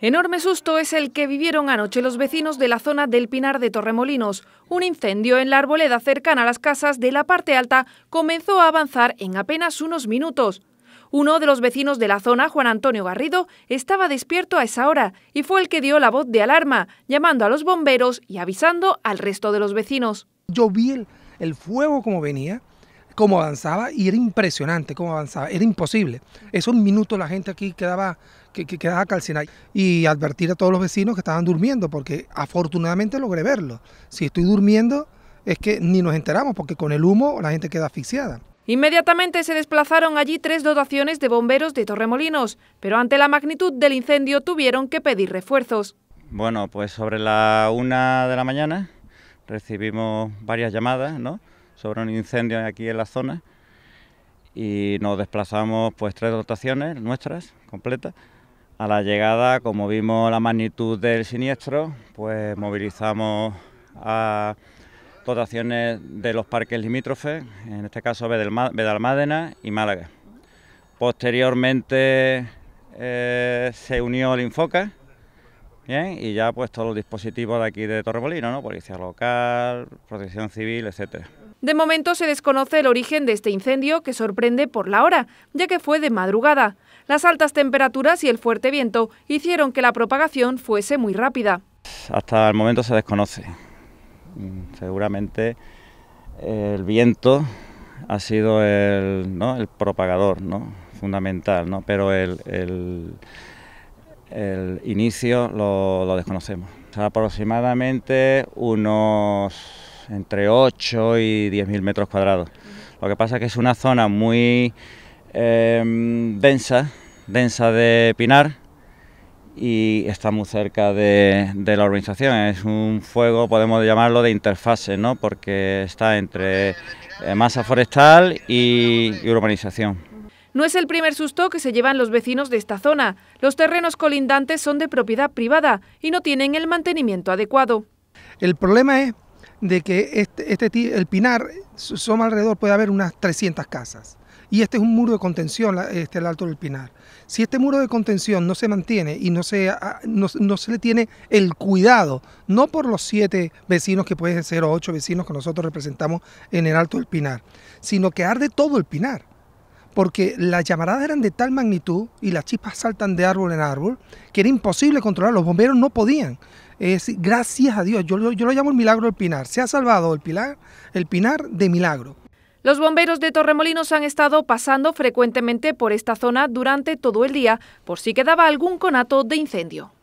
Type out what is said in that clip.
Enorme susto es el que vivieron anoche los vecinos de la zona del Pinar de Torremolinos. Un incendio en la arboleda cercana a las casas de la parte alta comenzó a avanzar en apenas unos minutos. Uno de los vecinos de la zona, Juan Antonio Garrido, estaba despierto a esa hora y fue el que dio la voz de alarma, llamando a los bomberos y avisando al resto de los vecinos. Yo vi el, fuego como venía cómo avanzaba y era impresionante cómo avanzaba, era imposible. Esos minutos la gente aquí quedaba, que, quedaba calcinada y advertir a todos los vecinos que estaban durmiendo, porque afortunadamente logré verlo. Si estoy durmiendo es que ni nos enteramos, porque con el humo la gente queda asfixiada. Inmediatamente se desplazaron allí tres dotaciones de bomberos de Torremolinos, pero ante la magnitud del incendio tuvieron que pedir refuerzos. Bueno, pues sobre la una de la mañana recibimos varias llamadas, ¿no? sobre un incendio aquí en la zona y nos desplazamos pues tres dotaciones nuestras completas. A la llegada, como vimos la magnitud del siniestro, pues movilizamos a dotaciones de los parques limítrofes, en este caso Bedalmádena y Málaga. Posteriormente eh, se unió el Infoca, Bien, y ya pues todos los dispositivos de aquí de Torrebolino ¿no? Policía local, protección civil, etcétera. De momento se desconoce el origen de este incendio que sorprende por la hora, ya que fue de madrugada. Las altas temperaturas y el fuerte viento hicieron que la propagación fuese muy rápida. Hasta el momento se desconoce. Mm, seguramente eh, el viento ha sido el, el propagador ¿no? fundamental, ¿no? pero el, inicio lo, desconocemos. aproximadamente unos entre 8 y 10.000 metros cuadrados. Lo que pasa es que es una zona muy eh, densa, densa de pinar y está muy cerca de, la urbanización. Es un fuego, podemos llamarlo de interfase, ¿no? porque está entre eh, masa forestal y, y urbanización. No es el primer susto que se llevan los vecinos de esta zona. Los terrenos colindantes son de propiedad privada y no tienen el mantenimiento adecuado. El problema es de que este, este, el Pinar, soma alrededor, puede haber unas 300 casas. Y este es un muro de contención, este, el Alto del Pinar. Si este muro de contención no se mantiene y no se, ah, no, no se le tiene el cuidado, no por los siete vecinos que pueden ser o ocho vecinos que nosotros representamos en el Alto del Pinar, sino que arde todo el Pinar porque las llamaradas eran de tal magnitud y las chispas saltan de árbol en árbol que era imposible controlar, los bomberos no podían. Es, gracias a Dios, yo, yo lo llamo el milagro del Pinar, se ha salvado el, pilar, el Pinar de milagro. Los bomberos de Torremolinos han estado pasando frecuentemente por esta zona durante todo el día por si quedaba algún conato de incendio.